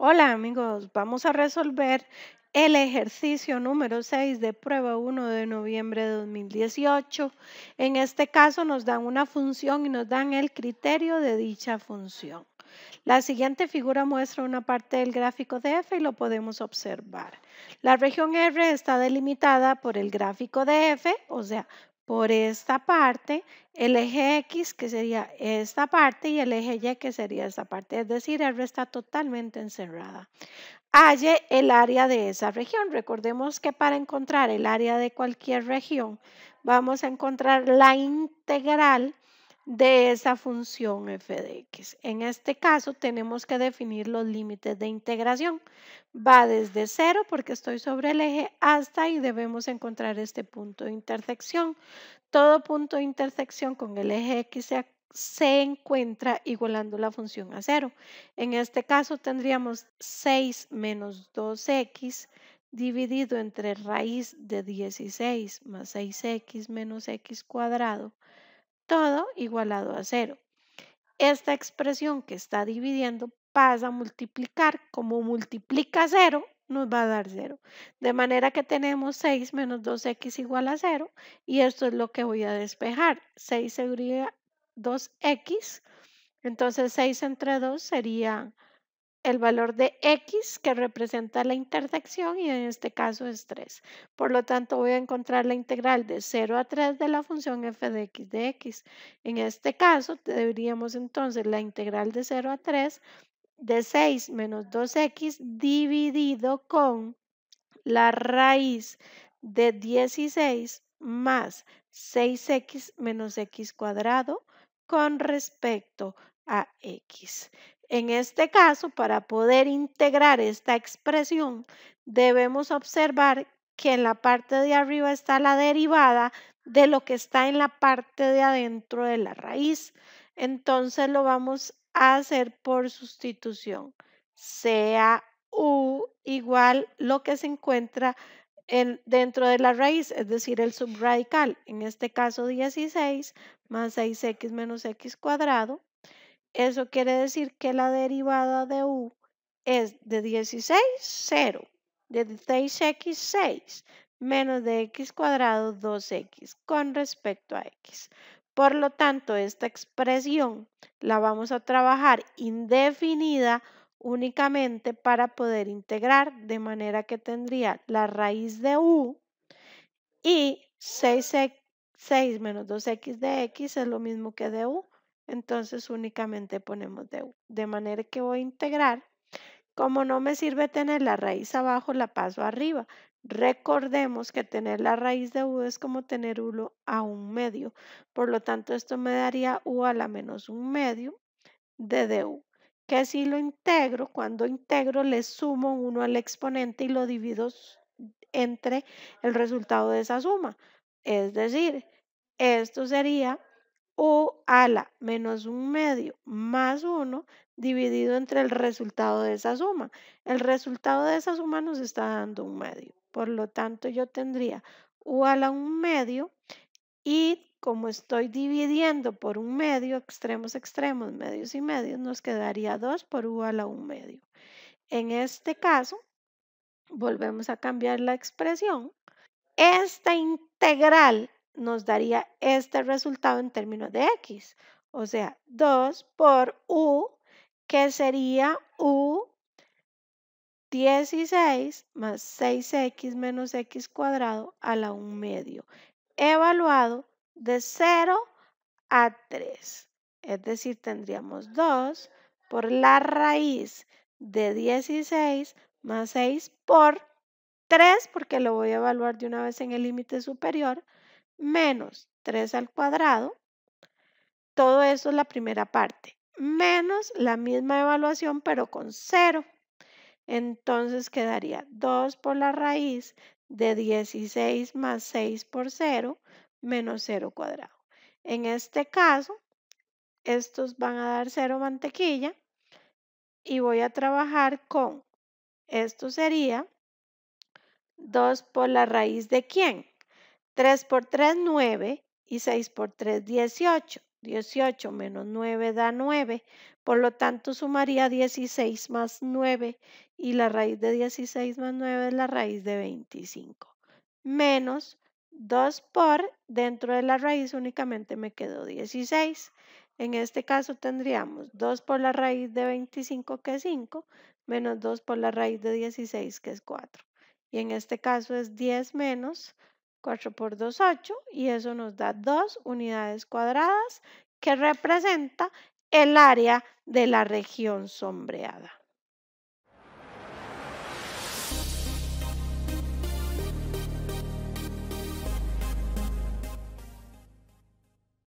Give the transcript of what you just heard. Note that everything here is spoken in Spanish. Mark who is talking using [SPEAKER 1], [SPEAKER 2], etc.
[SPEAKER 1] Hola amigos, vamos a resolver el ejercicio número 6 de prueba 1 de noviembre de 2018. En este caso nos dan una función y nos dan el criterio de dicha función. La siguiente figura muestra una parte del gráfico de f y lo podemos observar. La región R está delimitada por el gráfico de f, o sea, por esta parte, el eje X que sería esta parte y el eje Y que sería esta parte. Es decir, R está totalmente encerrada. Halle el área de esa región. Recordemos que para encontrar el área de cualquier región vamos a encontrar la integral de esa función f x. En este caso tenemos que definir los límites de integración. Va desde 0 porque estoy sobre el eje hasta y debemos encontrar este punto de intersección. Todo punto de intersección con el eje x se, se encuentra igualando la función a 0. En este caso tendríamos 6 menos 2x dividido entre raíz de 16 más 6x menos x cuadrado todo igualado a cero. Esta expresión que está dividiendo pasa a multiplicar, como multiplica 0 nos va a dar 0. De manera que tenemos 6 menos 2x igual a 0 y esto es lo que voy a despejar. 6 sería 2x, entonces 6 entre 2 sería el valor de X que representa la intersección y en este caso es 3. Por lo tanto, voy a encontrar la integral de 0 a 3 de la función f de x de x. En este caso, deberíamos entonces la integral de 0 a 3 de 6 menos 2x dividido con la raíz de 16 más 6x menos x cuadrado con respecto a x. En este caso, para poder integrar esta expresión, debemos observar que en la parte de arriba está la derivada de lo que está en la parte de adentro de la raíz. Entonces lo vamos a hacer por sustitución. Sea u igual lo que se encuentra dentro de la raíz, es decir, el subradical, en este caso 16 más 6x menos x cuadrado, eso quiere decir que la derivada de u es de 16, 0. De 16x, 6. Menos de x cuadrado, 2x con respecto a x. Por lo tanto, esta expresión la vamos a trabajar indefinida únicamente para poder integrar, de manera que tendría la raíz de u y 6, 6 e, menos 2x de x es lo mismo que de u, entonces únicamente ponemos de De manera que voy a integrar. Como no me sirve tener la raíz abajo, la paso arriba. Recordemos que tener la raíz de u es como tener u a un medio. Por lo tanto, esto me daría u a la menos un medio de du. Que si lo integro, cuando integro le sumo 1 al exponente y lo divido entre el resultado de esa suma. Es decir, esto sería u a la menos un medio más uno dividido entre el resultado de esa suma. El resultado de esa suma nos está dando un medio. Por lo tanto, yo tendría u a la un medio y como estoy dividiendo por un medio, extremos, extremos, medios y medios, nos quedaría 2 por u a la un medio. En este caso, volvemos a cambiar la expresión. Esta integral nos daría este resultado en términos de x, o sea, 2 por u, que sería u 16 más 6x menos x cuadrado a la 1 medio, evaluado de 0 a 3. Es decir, tendríamos 2 por la raíz de 16 más 6 por 3, porque lo voy a evaluar de una vez en el límite superior, menos 3 al cuadrado, todo eso es la primera parte, menos la misma evaluación pero con 0. Entonces quedaría 2 por la raíz de 16 más 6 por 0 menos 0 cuadrado. En este caso, estos van a dar 0 mantequilla y voy a trabajar con, esto sería 2 por la raíz de quién? 3 por 3, 9 y 6 por 3, 18. 18 menos 9 da 9. Por lo tanto, sumaría 16 más 9 y la raíz de 16 más 9 es la raíz de 25. Menos 2 por, dentro de la raíz únicamente me quedó 16. En este caso tendríamos 2 por la raíz de 25 que es 5, menos 2 por la raíz de 16 que es 4. Y en este caso es 10 menos 4 por 2, 8 y eso nos da 2 unidades cuadradas que representa el área de la región sombreada.